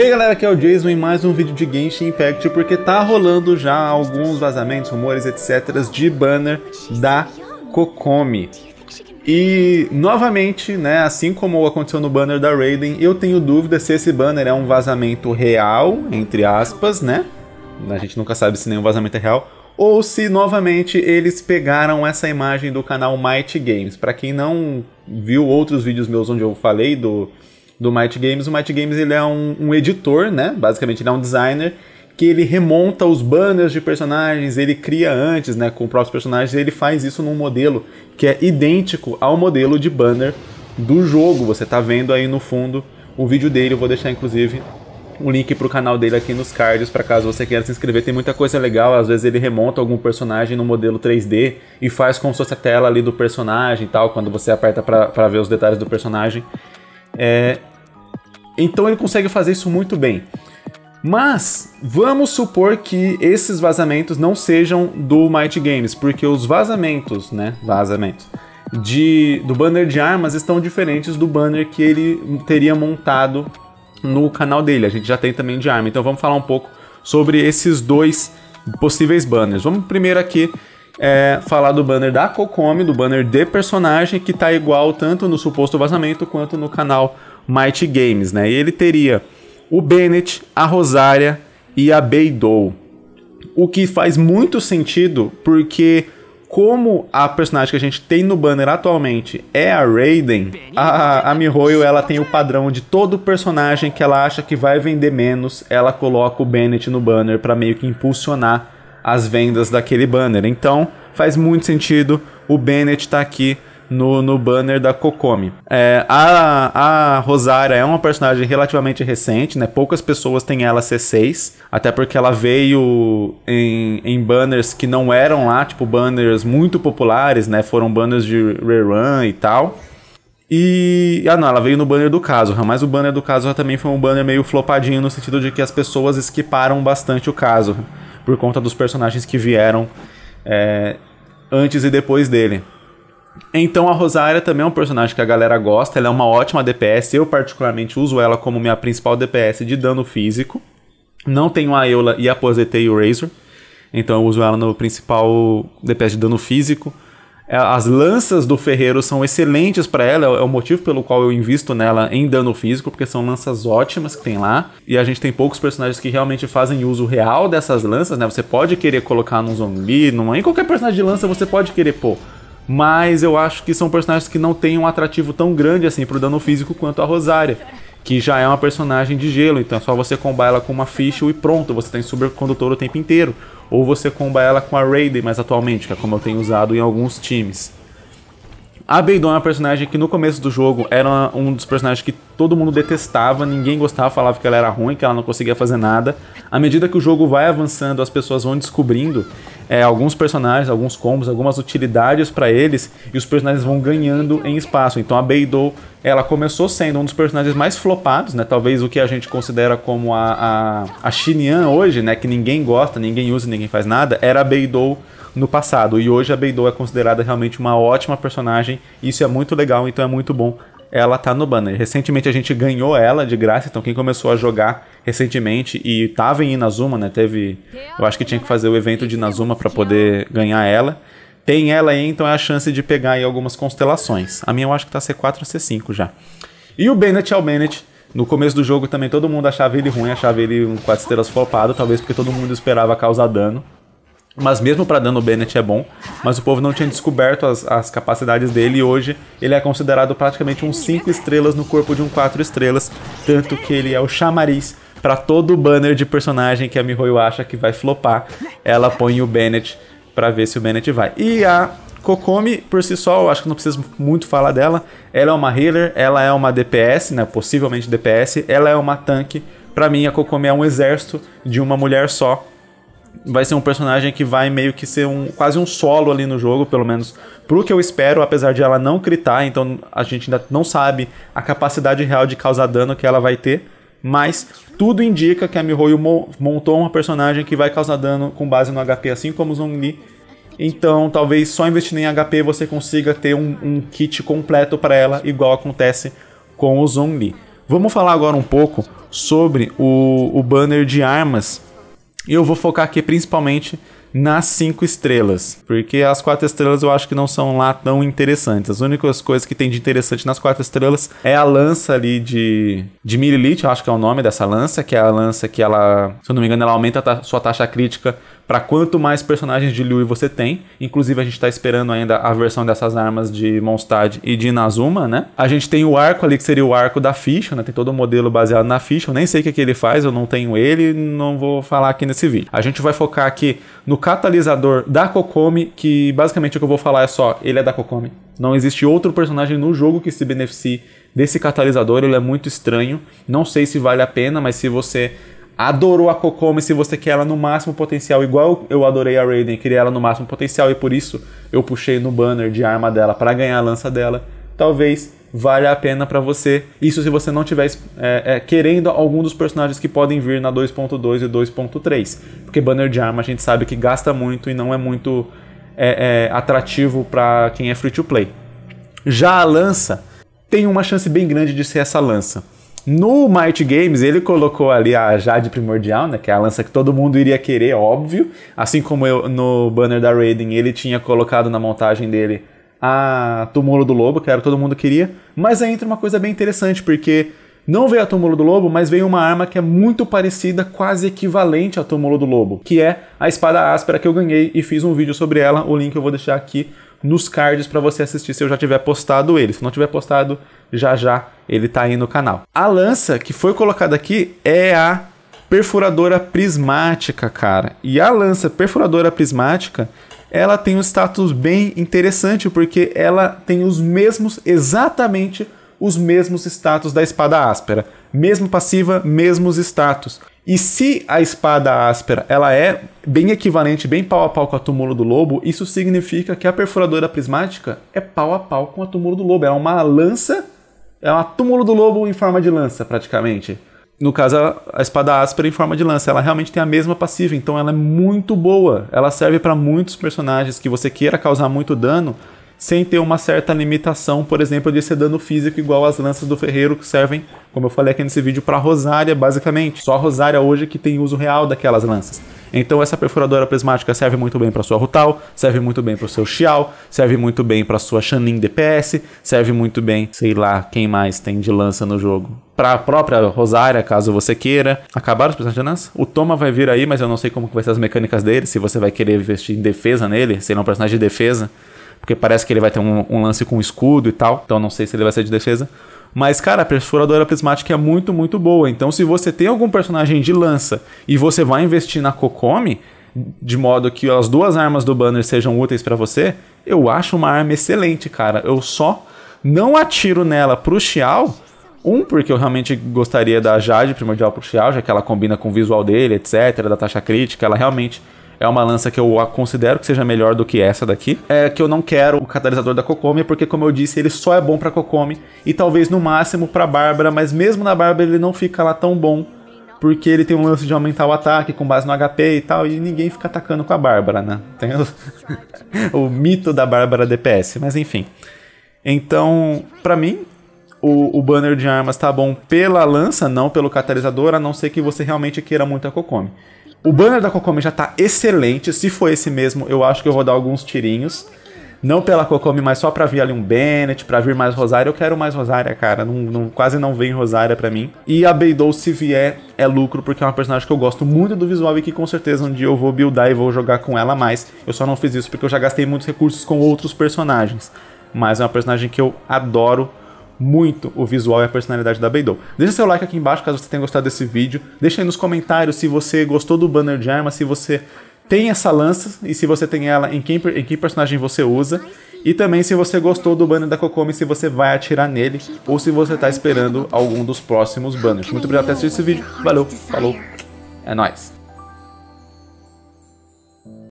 Hey galera, aqui é o Jason em mais um vídeo de Genshin Impact, porque tá rolando já alguns vazamentos, rumores, etc. de banner da Kokomi. E, novamente, né, assim como aconteceu no banner da Raiden, eu tenho dúvida se esse banner é um vazamento real, entre aspas, né? A gente nunca sabe se nenhum vazamento é real. Ou se, novamente, eles pegaram essa imagem do canal Might Games. Para quem não viu outros vídeos meus onde eu falei do do Might Games. O Might Games ele é um, um editor, né? Basicamente ele é um designer que ele remonta os banners de personagens, ele cria antes, né, com próprios personagens, ele faz isso num modelo que é idêntico ao modelo de banner do jogo. Você está vendo aí no fundo o vídeo dele, eu vou deixar inclusive o link para o canal dele aqui nos cards para caso você queira se inscrever. Tem muita coisa legal, às vezes ele remonta algum personagem no modelo 3D e faz como se fosse a tela ali do personagem e tal, quando você aperta para ver os detalhes do personagem. É, então ele consegue fazer isso muito bem. Mas vamos supor que esses vazamentos não sejam do Might Games, porque os vazamentos, né, vazamentos de do banner de armas estão diferentes do banner que ele teria montado no canal dele. A gente já tem também de arma. Então vamos falar um pouco sobre esses dois possíveis banners. Vamos primeiro aqui é falar do banner da Cocome, do banner de personagem, que tá igual tanto no suposto vazamento quanto no canal Mighty Games, né? E ele teria o Bennett, a Rosária e a Beidou. O que faz muito sentido, porque como a personagem que a gente tem no banner atualmente é a Raiden, a, a Mihoyo ela tem o padrão de todo personagem que ela acha que vai vender menos, ela coloca o Bennett no banner para meio que impulsionar as vendas daquele banner. Então faz muito sentido o Bennett estar tá aqui no, no banner da Kokomi. É, a, a Rosara é uma personagem relativamente recente, né? Poucas pessoas têm ela C6, até porque ela veio em, em banners que não eram lá, tipo banners muito populares, né? Foram banners de rerun e tal. E. Ah, não, ela veio no banner do caso, mas o banner do caso também foi um banner meio flopadinho no sentido de que as pessoas esquiparam bastante o caso por conta dos personagens que vieram é, antes e depois dele. Então a Rosária também é um personagem que a galera gosta, ela é uma ótima DPS, eu particularmente uso ela como minha principal DPS de dano físico. Não tenho a Eula e aposentei o Razor, então eu uso ela no principal DPS de dano físico. É, as lanças do ferreiro são excelentes para ela, é, é o motivo pelo qual eu invisto nela em dano físico, porque são lanças ótimas que tem lá. E a gente tem poucos personagens que realmente fazem uso real dessas lanças, né? Você pode querer colocar num zumbi, numa... em qualquer personagem de lança você pode querer pôr. Mas eu acho que são personagens que não têm um atrativo tão grande assim pro dano físico quanto a Rosária que já é uma personagem de gelo, então é só você comba ela com uma ficha e pronto, você tem supercondutor o tempo inteiro. Ou você comba ela com a Raiden mais atualmente, que é como eu tenho usado em alguns times. A Beidon é uma personagem que no começo do jogo era um dos personagens que todo mundo detestava, ninguém gostava, falava que ela era ruim, que ela não conseguia fazer nada. À medida que o jogo vai avançando, as pessoas vão descobrindo é, alguns personagens, alguns combos, algumas utilidades para eles e os personagens vão ganhando em espaço. Então a Beidou, ela começou sendo um dos personagens mais flopados, né? Talvez o que a gente considera como a, a, a Xinyan hoje, né? Que ninguém gosta, ninguém usa, ninguém faz nada, era a Beidou no passado. E hoje a Beidou é considerada realmente uma ótima personagem. Isso é muito legal, então é muito bom ela tá no banner. Recentemente a gente ganhou ela de graça, então quem começou a jogar recentemente e tava em Inazuma, né? Teve, eu acho que tinha que fazer o evento de Inazuma para poder ganhar ela. Tem ela aí, então é a chance de pegar aí algumas constelações. A minha eu acho que tá C4 C5 já. E o Bennett é o Bennett. No começo do jogo também todo mundo achava ele ruim, achava ele um 4 estrelas flopado, talvez porque todo mundo esperava causar dano. Mas mesmo para Dan, o Bennett é bom. Mas o povo não tinha descoberto as, as capacidades dele e hoje ele é considerado praticamente um 5 estrelas no corpo de um 4 estrelas. Tanto que ele é o chamariz para todo banner de personagem que a MiHoYo acha que vai flopar. Ela põe o Bennett para ver se o Bennett vai. E a Kokomi, por si só, eu acho que não preciso muito falar dela. Ela é uma healer, ela é uma DPS, né? Possivelmente DPS, ela é uma tanque. Para mim, a Kokomi é um exército de uma mulher só vai ser um personagem que vai meio que ser um quase um solo ali no jogo, pelo menos pro que eu espero, apesar de ela não critar, então a gente ainda não sabe a capacidade real de causar dano que ela vai ter, mas tudo indica que a Mihoyo mo montou uma personagem que vai causar dano com base no HP, assim como o Zhongli. Então, talvez só investindo em HP você consiga ter um, um kit completo para ela, igual acontece com o Zhongli. Vamos falar agora um pouco sobre o, o banner de armas e eu vou focar aqui principalmente nas cinco estrelas. Porque as quatro estrelas eu acho que não são lá tão interessantes. As únicas coisas que tem de interessante nas quatro estrelas é a lança ali de, de Mirilith, eu acho que é o nome dessa lança, que é a lança que ela, se eu não me engano, ela aumenta a sua taxa crítica para quanto mais personagens de Liu você tem. Inclusive, a gente está esperando ainda a versão dessas armas de Mondstadt e de Inazuma, né? A gente tem o arco ali, que seria o arco da ficha, né? Tem todo o um modelo baseado na ficha. Eu nem sei o que, é que ele faz, eu não tenho ele, não vou falar aqui nesse vídeo. A gente vai focar aqui no catalisador da Kokomi, que basicamente o que eu vou falar é só, ele é da Kokomi. Não existe outro personagem no jogo que se beneficie desse catalisador, ele é muito estranho. Não sei se vale a pena, mas se você adorou a Kokomi, se você quer ela no máximo potencial, igual eu adorei a Raiden, queria ela no máximo potencial e por isso eu puxei no banner de arma dela para ganhar a lança dela talvez valha a pena para você. Isso se você não estiver é, é, querendo algum dos personagens que podem vir na 2.2 e 2.3. Porque banner de arma a gente sabe que gasta muito e não é muito é, é atrativo para quem é free to play. Já a lança tem uma chance bem grande de ser essa lança. No Might Games, ele colocou ali a Jade Primordial, né, que é a lança que todo mundo iria querer, óbvio. Assim como eu no banner da Raiden, ele tinha colocado na montagem dele a Túmulo do Lobo, que era todo mundo queria. Mas aí entra uma coisa bem interessante, porque não veio a Túmulo do Lobo, mas veio uma arma que é muito parecida, quase equivalente à Túmulo do Lobo, que é a espada áspera que eu ganhei e fiz um vídeo sobre ela. O link eu vou deixar aqui nos cards para você assistir se eu já tiver postado ele. Se não tiver postado, já já ele tá aí no canal. A lança que foi colocada aqui é a perfuradora prismática, cara. E a lança perfuradora prismática ela tem um status bem interessante porque ela tem os mesmos, exatamente os mesmos status da espada áspera. Mesmo passiva, mesmos status. E se a espada áspera ela é bem equivalente, bem pau a pau com a túmulo do lobo, isso significa que a perfuradora prismática é pau a pau com a túmulo do lobo. Ela é uma lança, é uma túmulo do lobo em forma de lança, praticamente no caso, a espada áspera em forma de lança, ela realmente tem a mesma passiva, então ela é muito boa. Ela serve para muitos personagens que você queira causar muito dano sem ter uma certa limitação, por exemplo, de ser dano físico igual as lanças do ferreiro que servem, como eu falei aqui nesse vídeo, para Rosária, basicamente. Só a Rosária hoje que tem uso real daquelas lanças. Então essa perfuradora prismática serve muito bem para sua Rutal, serve muito bem para o seu Xiao, serve muito bem para sua Shanin DPS, serve muito bem, sei lá, quem mais tem de lança no jogo. Para a própria Rosária, caso você queira. Acabaram os personagens de lança? O Toma vai vir aí, mas eu não sei como vai ser as mecânicas dele, se você vai querer investir em defesa nele, se ele é um personagem de defesa. Porque parece que ele vai ter um, um lance com escudo e tal, então não sei se ele vai ser de defesa. Mas, cara, a perfuradora prismática é muito, muito boa. Então, se você tem algum personagem de lança e você vai investir na Kokomi, de modo que as duas armas do banner sejam úteis para você, eu acho uma arma excelente, cara. Eu só não atiro nela pro Xiao. Um, porque eu realmente gostaria da Jade primordial pro Xiao, já que ela combina com o visual dele, etc., da taxa crítica, ela realmente é uma lança que eu considero que seja melhor do que essa daqui. É que eu não quero o catalisador da Kokomi, porque como eu disse, ele só é bom para Kokomi e talvez no máximo para Bárbara, mas mesmo na Bárbara ele não fica lá tão bom. Porque ele tem um lance de aumentar o ataque com base no HP e tal, e ninguém fica atacando com a Bárbara, né? Tem o, o mito da Bárbara DPS, mas enfim. Então, para mim, o, o, banner de armas tá bom pela lança, não pelo catalisador, a não ser que você realmente queira muito a Kokomi. O banner da Cocome já tá excelente. Se for esse mesmo, eu acho que eu vou dar alguns tirinhos. Não pela Cocome, mas só pra vir ali um Bennett, pra vir mais Rosária. Eu quero mais Rosária, cara. Não, não, quase não vem Rosária pra mim. E a Beidou, se vier, é lucro, porque é uma personagem que eu gosto muito do visual e que com certeza um dia eu vou buildar e vou jogar com ela mais. Eu só não fiz isso porque eu já gastei muitos recursos com outros personagens. Mas é uma personagem que eu adoro muito o visual e a personalidade da Beidou. Deixa seu like aqui embaixo caso você tenha gostado desse vídeo. Deixa aí nos comentários se você gostou do banner de arma, se você tem essa lança e se você tem ela, em, em que personagem você usa. E também se você gostou do banner da Kokomi, se você vai atirar nele ou se você está esperando algum dos próximos banners. Muito obrigado por assistir esse vídeo. Valeu, falou, é nóis.